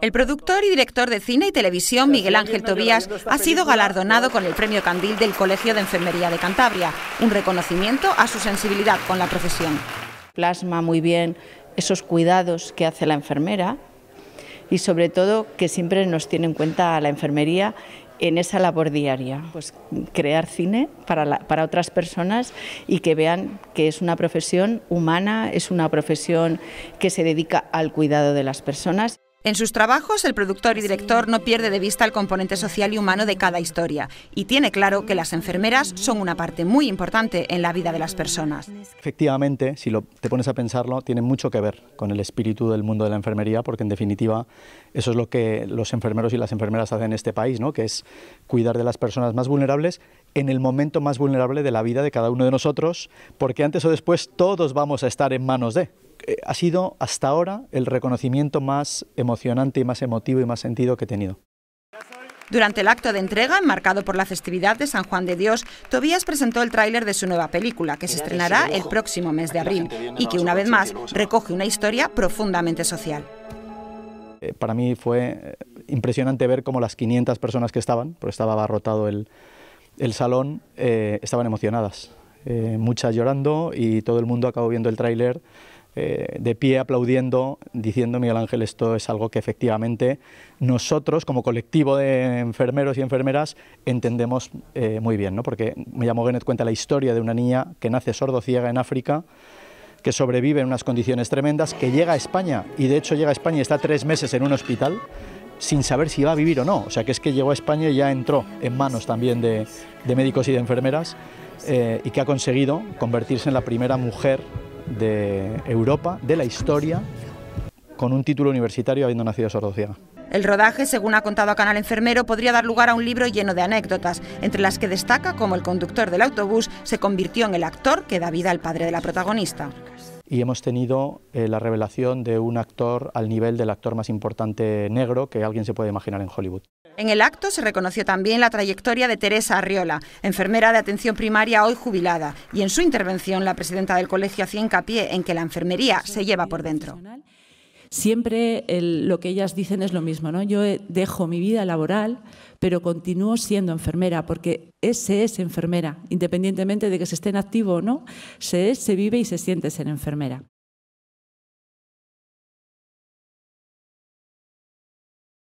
El productor y director de cine y televisión Miguel Ángel Tobías ha sido galardonado con el Premio Candil del Colegio de Enfermería de Cantabria, un reconocimiento a su sensibilidad con la profesión. Plasma muy bien esos cuidados que hace la enfermera y sobre todo que siempre nos tiene en cuenta la enfermería en esa labor diaria, pues crear cine para, para, otras personas y que vean que es una profesión humana, es una profesión que se dedica al cuidado de las personas. En sus trabajos, el productor y director no pierde de vista el componente social y humano de cada historia y tiene claro que las enfermeras son una parte muy importante en la vida de las personas. Efectivamente, si te pones a pensarlo, tiene mucho que ver con el espíritu del mundo de la enfermería, porque en definitiva eso es lo que los enfermeros y las enfermeras hacen en este país, ¿no? que es cuidar de las personas más vulnerables en el momento más vulnerable de la vida de cada uno de nosotros, porque antes o después todos vamos a estar en manos de. Eh, ha sido hasta ahora el reconocimiento más emocionante y más emotivo y más sentido que he tenido. Durante el acto de entrega, enmarcado por la festividad de San Juan de Dios, Tobías presentó el tráiler de su nueva película, que se estrenará el próximo mes de abril y que una vez más recoge una historia profundamente social. Eh, para mí fue eh, impresionante ver cómo las 500 personas que estaban, porque estaba abarrotado el, salón, estaban emocionadas. muchas llorando y todo el mundo acabó viendo el tráiler eh, de pie aplaudiendo, diciendo, Miguel Ángel, esto es algo que efectivamente nosotros, como colectivo de enfermeros y enfermeras, entendemos eh, muy bien, ¿no? porque me llamo cuenta la historia de una niña que nace sordo-ciega en África, que sobrevive en unas condiciones tremendas, que llega a España, y de hecho llega a España y está tres meses en un hospital, sin saber si va a vivir o no. O sea, que es que llegó a España y ya entró en manos también de, médicos y de enfermeras eh, y que ha conseguido convertirse en la primera mujer de Europa, de la historia, con un título universitario habiendo nacido sordociega. El rodaje, según ha contado a Canal Enfermero, podría dar lugar a un libro lleno de anécdotas, entre las que destaca cómo el conductor del autobús se convirtió en el actor que da vida al padre de la protagonista. Y hemos tenido eh, la revelación de un actor al nivel del actor más importante negro que alguien se puede imaginar en Hollywood. En el acto se reconoció también la trayectoria de Teresa Arriola, enfermera de atención primaria hoy jubilada, y en su intervención la presidenta del colegio hacía hincapié en que la enfermería se lleva por dentro siempre lo que ellas dicen es lo mismo, ¿no? Yo eh, dejo mi vida laboral, pero continúo siendo enfermera, porque ese es enfermera, independientemente de que se esté en activo o no, se es, se vive y se siente ser enfermera.